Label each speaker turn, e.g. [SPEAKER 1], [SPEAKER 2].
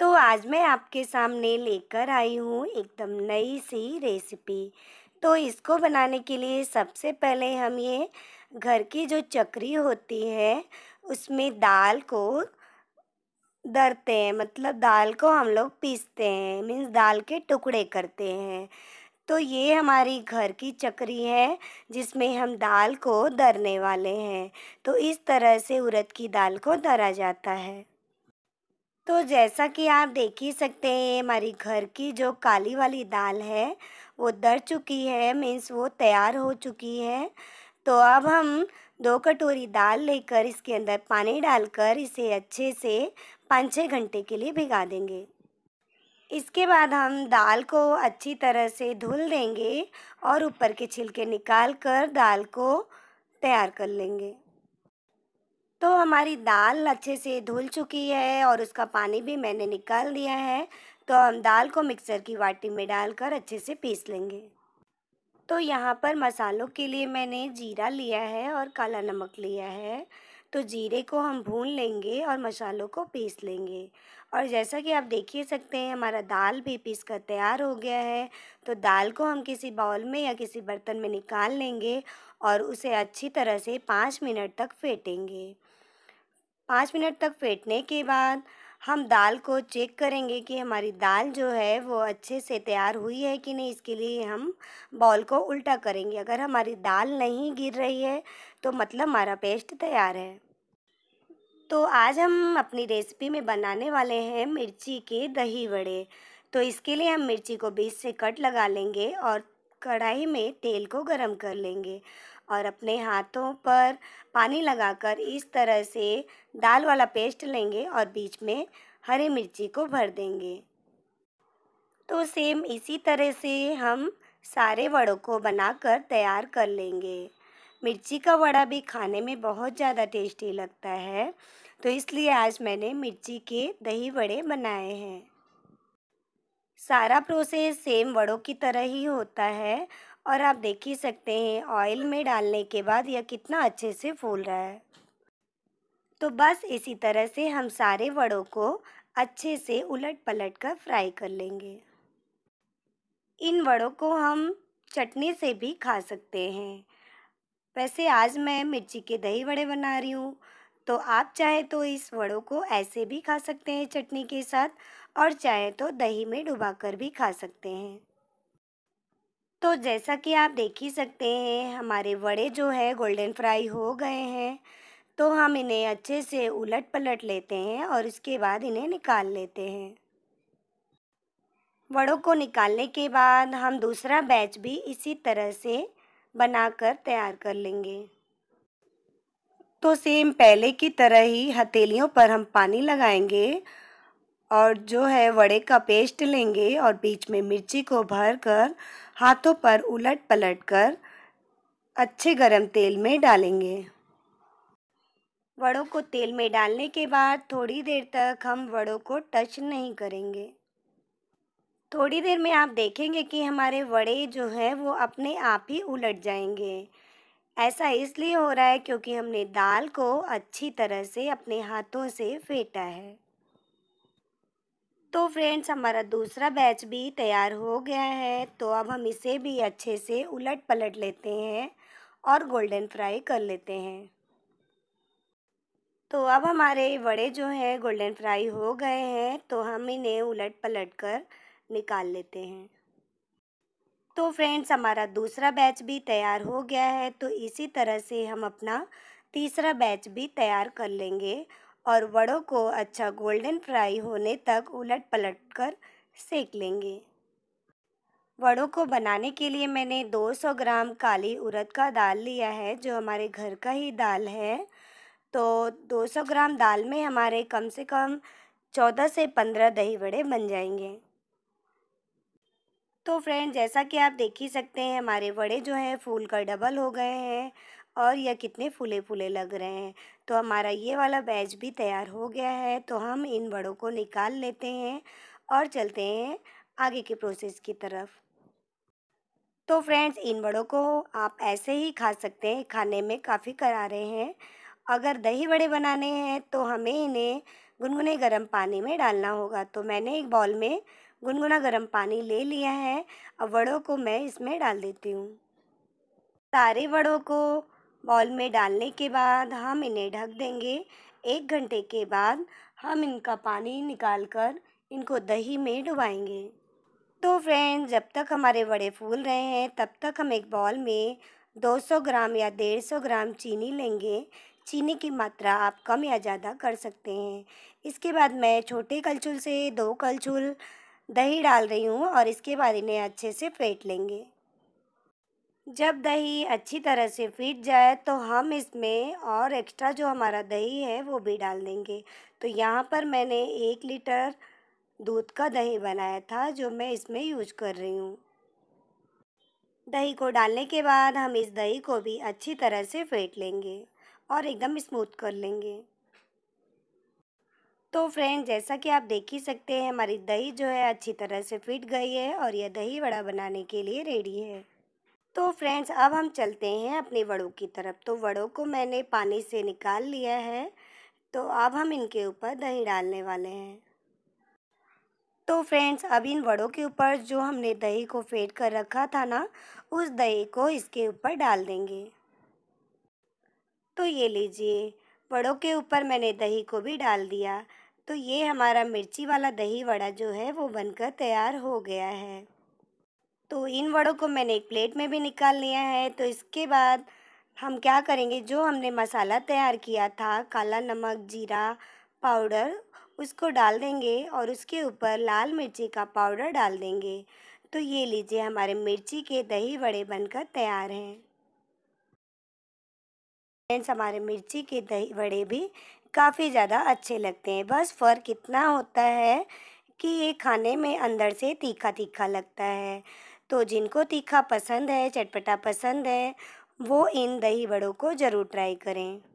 [SPEAKER 1] तो आज मैं आपके सामने लेकर आई हूँ एकदम नई सी रेसिपी तो इसको बनाने के लिए सबसे पहले हम ये घर की जो चकरी होती है उसमें दाल को दरते हैं मतलब दाल को हम लोग पीसते हैं मीन्स दाल के टुकड़े करते हैं तो ये हमारी घर की चकरी है जिसमें हम दाल को दरने वाले हैं तो इस तरह से उड़द की दाल को दरा जाता है तो जैसा कि आप देख ही सकते हैं हमारी घर की जो काली वाली दाल है वो दर चुकी है मीन्स वो तैयार हो चुकी है तो अब हम दो कटोरी दाल लेकर इसके अंदर पानी डालकर इसे अच्छे से पाँच छः घंटे के लिए भिगा देंगे इसके बाद हम दाल को अच्छी तरह से धुल देंगे और ऊपर के छिलके निकाल कर दाल को तैयार कर लेंगे तो हमारी दाल अच्छे से धुल चुकी है और उसका पानी भी मैंने निकाल दिया है तो हम दाल को मिक्सर की वाटी में डालकर अच्छे से पीस लेंगे तो यहाँ पर मसालों के लिए मैंने जीरा लिया है और काला नमक लिया है तो जीरे को हम भून लेंगे और मसालों को पीस लेंगे और जैसा कि आप देख ही सकते हैं हमारा दाल भी पीस कर तैयार हो गया है तो दाल को हम किसी बाउल में या किसी बर्तन में निकाल लेंगे और उसे अच्छी तरह से पाँच मिनट तक फेंटेंगे पाँच मिनट तक फेंटने के बाद हम दाल को चेक करेंगे कि हमारी दाल जो है वो अच्छे से तैयार हुई है कि नहीं इसके लिए हम बॉल को उल्टा करेंगे अगर हमारी दाल नहीं गिर रही है तो मतलब हमारा पेस्ट तैयार है तो आज हम अपनी रेसिपी में बनाने वाले हैं मिर्ची के दही वड़े तो इसके लिए हम मिर्ची को बीच से कट लगा लेंगे और कढ़ाई में तेल को गरम कर लेंगे और अपने हाथों पर पानी लगाकर इस तरह से दाल वाला पेस्ट लेंगे और बीच में हरी मिर्ची को भर देंगे तो सेम इसी तरह से हम सारे वड़ों को बनाकर तैयार कर लेंगे मिर्ची का वड़ा भी खाने में बहुत ज़्यादा टेस्टी लगता है तो इसलिए आज मैंने मिर्ची के दही वड़े बनाए हैं सारा प्रोसेस सेम वड़ों की तरह ही होता है और आप देख ही सकते हैं ऑयल में डालने के बाद यह कितना अच्छे से फूल रहा है तो बस इसी तरह से हम सारे वड़ों को अच्छे से उलट पलट कर फ्राई कर लेंगे इन वड़ों को हम चटनी से भी खा सकते हैं वैसे आज मैं मिर्ची के दही वड़े बना रही हूँ तो आप चाहे तो इस वड़ों को ऐसे भी खा सकते हैं चटनी के साथ और चाहे तो दही में डुबा कर भी खा सकते हैं तो जैसा कि आप देख ही सकते हैं हमारे वड़े जो है गोल्डन फ्राई हो गए हैं तो हम इन्हें अच्छे से उलट पलट लेते हैं और इसके बाद इन्हें निकाल लेते हैं वड़ों को निकालने के बाद हम दूसरा बैच भी इसी तरह से बनाकर तैयार कर लेंगे तो सेम पहले की तरह ही हथेलियों पर हम पानी लगाएंगे और जो है वड़े का पेस्ट लेंगे और बीच में मिर्ची को भर कर हाथों पर उलट पलट कर अच्छे गरम तेल में डालेंगे वड़ों को तेल में डालने के बाद थोड़ी देर तक हम वड़ों को टच नहीं करेंगे थोड़ी देर में आप देखेंगे कि हमारे वड़े जो हैं वो अपने आप ही उलट जाएंगे ऐसा इसलिए हो रहा है क्योंकि हमने दाल को अच्छी तरह से अपने हाथों से फेंटा है तो फ्रेंड्स हमारा दूसरा बैच भी तैयार हो गया है तो अब हम इसे भी अच्छे से उलट पलट लेते हैं और गोल्डन फ्राई कर लेते हैं तो अब हमारे वड़े जो हैं गोल्डन फ्राई हो गए हैं तो हम इन्हें उलट पलट कर निकाल लेते हैं तो फ्रेंड्स हमारा दूसरा बैच भी तैयार हो गया है तो इसी तरह से हम अपना तीसरा बैच भी तैयार कर लेंगे और वड़ों को अच्छा गोल्डन फ्राई होने तक उलट पलट कर सेक लेंगे वड़ों को बनाने के लिए मैंने 200 ग्राम काली उड़द का दाल लिया है जो हमारे घर का ही दाल है तो 200 ग्राम दाल में हमारे कम से कम 14 से 15 दही वड़े बन जाएंगे तो फ्रेंड जैसा कि आप देख ही सकते हैं हमारे वड़े जो हैं फूल कर डबल हो गए हैं और यह कितने फूले फूले लग रहे हैं तो हमारा ये वाला बैच भी तैयार हो गया है तो हम इन बड़ों को निकाल लेते हैं और चलते हैं आगे के प्रोसेस की तरफ तो फ्रेंड्स इन बड़ों को आप ऐसे ही खा सकते हैं खाने में काफ़ी करारे हैं अगर दही बड़े बनाने हैं तो हमें इन्हें गुनगुने गर्म पानी में डालना होगा तो मैंने एक बॉल में गुनगुना गर्म पानी ले लिया है अब वड़ों को मैं इसमें डाल देती हूँ सारे वड़ों को बॉल में डालने के बाद हम इन्हें ढक देंगे एक घंटे के बाद हम इनका पानी निकाल कर इनको दही में डुबाएंगे तो फ्रेंड्स जब तक हमारे बड़े फूल रहे हैं तब तक हम एक बॉल में 200 ग्राम या 150 ग्राम चीनी लेंगे चीनी की मात्रा आप कम या ज़्यादा कर सकते हैं इसके बाद मैं छोटे कलछुल से दो कलछुल दही डाल रही हूँ और इसके बाद इन्हें अच्छे से फेंट लेंगे जब दही अच्छी तरह से फिट जाए तो हम इसमें और एक्स्ट्रा जो हमारा दही है वो भी डाल देंगे तो यहाँ पर मैंने एक लीटर दूध का दही बनाया था जो मैं इसमें यूज कर रही हूँ दही को डालने के बाद हम इस दही को भी अच्छी तरह से फेंट लेंगे और एकदम स्मूथ कर लेंगे तो फ्रेंड जैसा कि आप देख ही सकते हैं हमारी दही जो है अच्छी तरह से फिट गई है और यह दही बड़ा बनाने के लिए रेडी है तो फ्रेंड्स अब हम चलते हैं अपने वड़ों की तरफ तो वड़ों को मैंने पानी से निकाल लिया है तो अब हम इनके ऊपर दही डालने वाले हैं तो फ्रेंड्स अब इन वड़ों के ऊपर जो हमने दही को फेंट कर रखा था ना उस दही को इसके ऊपर डाल देंगे तो ये लीजिए वड़ों के ऊपर मैंने दही को भी डाल दिया तो ये हमारा मिर्ची वाला दही वड़ा जो है वो बनकर तैयार हो गया है तो इन वड़ों को मैंने एक प्लेट में भी निकाल लिया है तो इसके बाद हम क्या करेंगे जो हमने मसाला तैयार किया था काला नमक जीरा पाउडर उसको डाल देंगे और उसके ऊपर लाल मिर्ची का पाउडर डाल देंगे तो ये लीजिए हमारे मिर्ची के दही वड़े बनकर तैयार हैं फ्रेंड्स हमारे मिर्ची के दही वड़े भी काफ़ी ज़्यादा अच्छे लगते हैं बस फ़र्क इतना होता है कि ये खाने में अंदर से तीखा तीखा लगता है तो जिनको तीखा पसंद है चटपटा पसंद है वो इन दही बड़ों को ज़रूर ट्राई करें